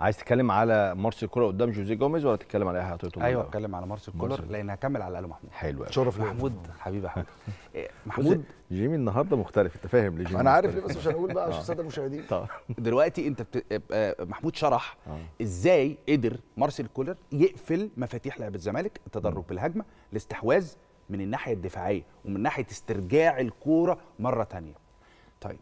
عايز تتكلم على مارسيل كولر قدام جوزيه جوميز ولا تتكلم على اي حاجه ايوه اتكلم على مارسيل كولر لان هكمل على الو محمود حلو شرف محمود حبيبي حبيبي إيه، محمود جيمي النهارده مختلف انت فاهم ليه جيمي انا عارف ليه بس مش هنقول بقى عشان الساده المشاهدين دلوقتي انت بت... آه، آه، محمود شرح آه. ازاي قدر مارسيل كولر يقفل مفاتيح لعبه الزمالك التدرج بالهجمه الاستحواذ من الناحيه الدفاعيه ومن ناحيه استرجاع الكوره مره ثانيه طيب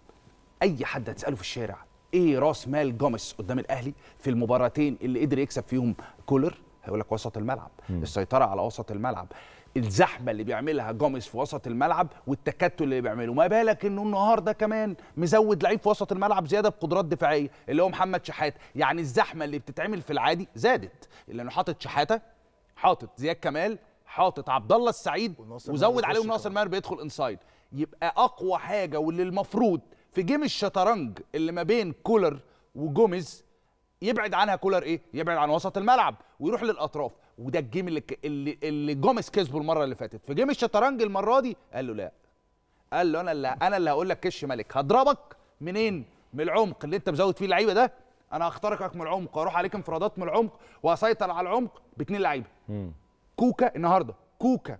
اي حد هتساله في الشارع ايه راس مال جوميس قدام الاهلي في المباراتين اللي قدر يكسب فيهم كولر هيقول لك وسط الملعب م. السيطره على وسط الملعب الزحمه اللي بيعملها جوميس في وسط الملعب والتكتل اللي بيعمله ما بالك انه النهارده كمان مزود لعيب في وسط الملعب زياده بقدرات دفاعيه اللي هو محمد شحاته يعني الزحمه اللي بتتعمل في العادي زادت لانه حاطط شحاته حاطط زياد كمال حاطط عبد الله السعيد وزود عليهم ناصر ماهر بيدخل انسايد يبقى اقوى حاجه واللي المفروض في جيم الشطرنج اللي ما بين كولر وجوميز يبعد عنها كولر ايه يبعد عن وسط الملعب ويروح للاطراف وده الجيم اللي اللي, اللي جوميز كسبه المره اللي فاتت في جيم الشطرنج المره دي قال له لا قال له انا اللي انا اللي هقول لك كش ملك هضربك منين من العمق اللي انت مزود فيه اللعيبه ده انا هخترقك من العمق واروح عليك انفرادات من العمق واسيطر على العمق باثنين لعيبه كوكا النهارده كوكا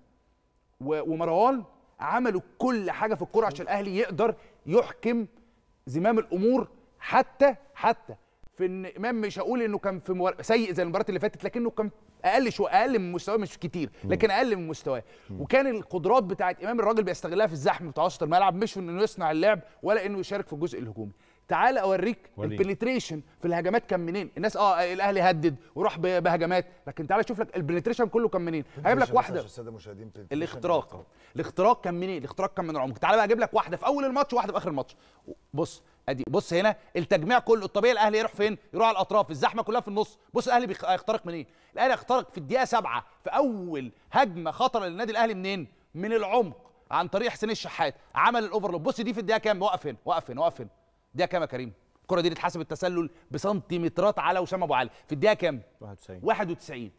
ومروان عملوا كل حاجه في الكوره عشان الاهلي يقدر يحكم زمام الامور حتى حتى في ان امام مش هقول انه كان في مور... سيء زي المباراه اللي فاتت لكنه كان اقل شو اقل من مستواه مش كتير لكن اقل من مستواه وكان القدرات بتاعت امام الراجل بيستغلها في الزحمه متوسط الملعب مش انه يصنع اللعب ولا انه يشارك في الجزء الهجومي تعال اوريك البنتريشن في الهجمات كان منين الناس اه الاهلي هدد وراح بهجمات لكن تعال شوف لك البنتريشن كله كان منين هجيب لك واحده الساده المشاهدين الاختراق الاختراق كان منين الاختراق كان من العمق تعال بقى اجيب لك واحده في اول الماتش وواحده في اخر الماتش بص ادي بص هنا التجميع كله الطبيعي الاهلي يروح فين يروح على الاطراف الزحمه كلها في النص بص الاهلي هيخترق منين الاهلي هيخترق في الدقيقه سبعة في اول هجمه خطره للنادي الاهلي منين من العمق عن طريق حسين الشحات عمل الاوفرلوب بص دي في الدقيقه كام واقف هنا وقف هنا هنا دي كام يا كريم الكره دي اتحسب التسلل بسنتيمترات على وسام ابو علي في الدقيقه كام 91 91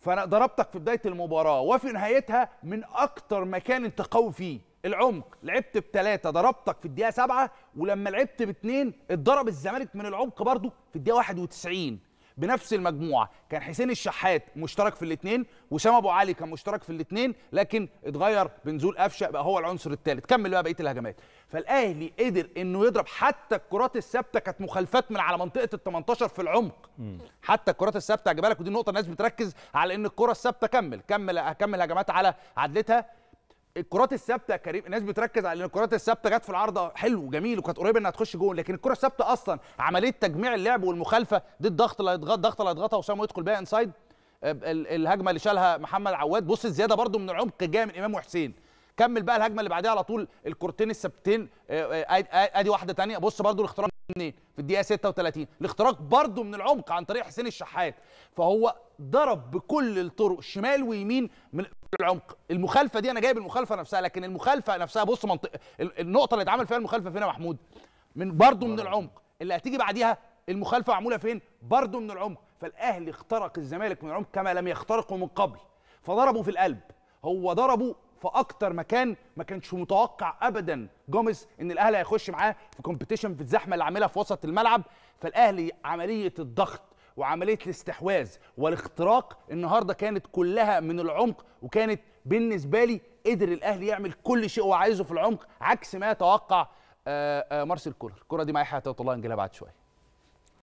فانا ضربتك في بدايه المباراه وفي نهايتها من اكتر مكان انت قوي فيه العمق لعبت بثلاثه ضربتك في الدقيقه سبعة ولما لعبت باثنين اتضرب الزمالك من العمق برضو في الدقيقه 91 بنفس المجموعه كان حسين الشحات مشترك في الاثنين وسام ابو علي كان مشترك في الاثنين لكن اتغير بنزول قفشه بقى هو العنصر الثالث كمل بقى بقيه الهجمات فالاهلي قدر انه يضرب حتى الكرات الثابته كانت مخالفات من على منطقه ال 18 في العمق حتى الكرات الثابته عجبالك ودي النقطه الناس بتركز على ان الكره الثابته كمل كمل كمل هجمات على عدلتها الكرات الثابته كريم الناس بتركز على ان الكرات الثابته جت في العارضه حلو جميل وكانت قريبه انها تخش جول لكن الكره الثابته اصلا عمليه تجميع اللعب والمخالفه دي الضغط اللي هيضغط الضغط اللي هيضغطها وسام ويدخل بيها انسايد آه، الهجمه اللي شالها محمد عواد بص الزياده برده من العمق جايه من امام وحسين كمل بقى الهجمه اللي بعديها على طول الكورتين الثابتين آه، آه، ادي واحده ثانيه بص برده الاختراق منين في الدقيقه 36 الاختراق برده من العمق عن طريق حسين الشحات فهو ضرب بكل الطرق شمال ويمين من العمق المخالفه دي انا جايب المخالفه نفسها لكن المخالفه نفسها بص منطق النقطه اللي اتعمل فيها المخالفه فينا محمود من برضه من اه. العمق اللي هتيجي بعديها المخالفه معموله فين برضه من العمق فالاهلي اخترق الزمالك من العمق كما لم يخترقه من قبل فضربه في القلب هو ضربه في اكتر مكان ما كانش متوقع ابدا جوميز ان الاهلي هيخش معاه في كومبيتيشن في الزحمه اللي عاملها في وسط الملعب فالاهلي عمليه الضغط وعمليه الاستحواذ والاختراق النهارده كانت كلها من العمق وكانت بالنسبه لي قدر الاهلي يعمل كل شيء هو عايزه في العمق عكس ما يتوقع آه، آه، مارسيل كولر الكره دي معايا حياه الله انجلها بعد شويه